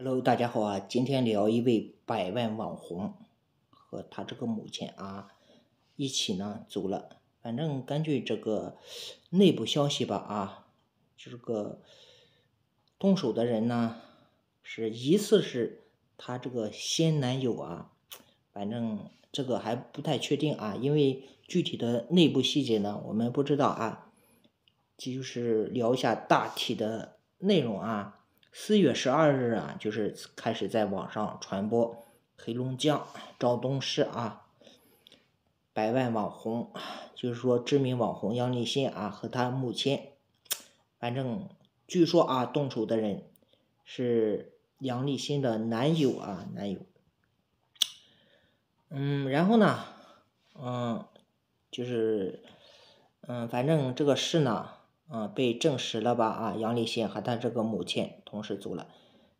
Hello，大家好啊！今天聊一位百万网红和他这个母亲啊，一起呢走了。反正根据这个内部消息吧啊，这个动手的人呢，是疑似是他这个新男友啊。反正这个还不太确定啊，因为具体的内部细节呢，我们不知道啊。就是聊一下大体的内容啊。四月十二日啊，就是开始在网上传播，黑龙江肇东市啊，百万网红，就是说知名网红杨立新啊和他母亲，反正据说啊动手的人是杨立新的男友啊男友，嗯，然后呢，嗯，就是，嗯，反正这个事呢。嗯，被证实了吧？啊，杨立新和他这个母亲同时走了。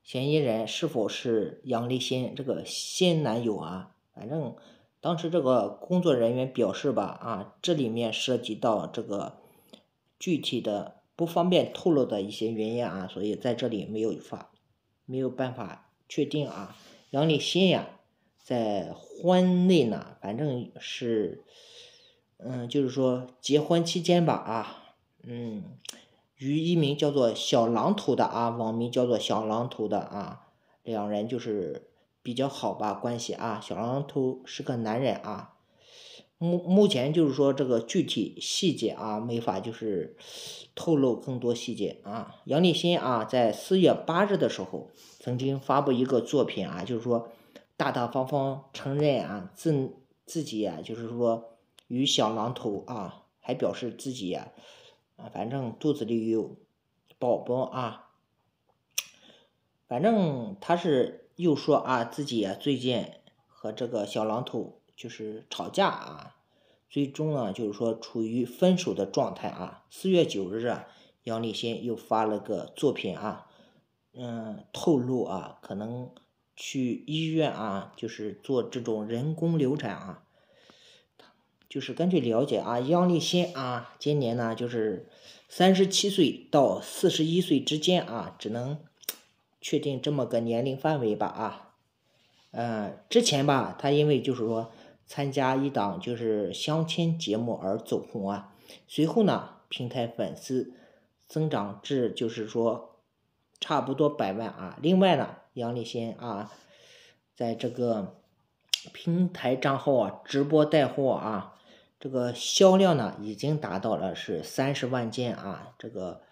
嫌疑人是否是杨立新这个新男友啊？反正当时这个工作人员表示吧，啊，这里面涉及到这个具体的不方便透露的一些原因啊，所以在这里没有法，没有办法确定啊。杨立新呀，在婚内呢，反正是，嗯，就是说结婚期间吧，啊。嗯，与一名叫做小狼头的啊，网名叫做小狼头的啊，两人就是比较好吧关系啊。小狼头是个男人啊，目目前就是说这个具体细节啊，没法就是透露更多细节啊。杨立新啊，在四月八日的时候曾经发布一个作品啊，就是说大大方方承认啊，自自己就是说与小狼头啊，还表示自己。啊，反正肚子里有宝宝啊，反正他是又说啊，自己啊最近和这个小榔头就是吵架啊，最终呢就是说处于分手的状态啊。四月九日，啊，杨立新又发了个作品啊，嗯，透露啊，可能去医院啊，就是做这种人工流产啊。就是根据了解啊，杨立新啊，今年呢就是三十七岁到四十一岁之间啊，只能确定这么个年龄范围吧啊，呃，之前吧，他因为就是说参加一档就是相亲节目而走红啊，随后呢，平台粉丝增长至就是说差不多百万啊，另外呢，杨立新啊，在这个平台账号啊直播带货啊。这个销量呢，已经达到了是三十万件啊，这个，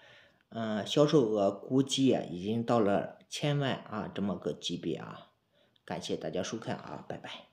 嗯，销售额估计已经到了千万啊这么个级别啊，感谢大家收看啊，拜拜。